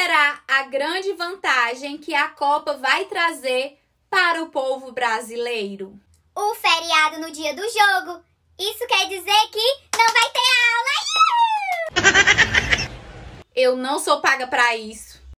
será a grande vantagem que a Copa vai trazer para o povo brasileiro? O feriado no dia do jogo. Isso quer dizer que não vai ter aula. Eu não sou paga para isso.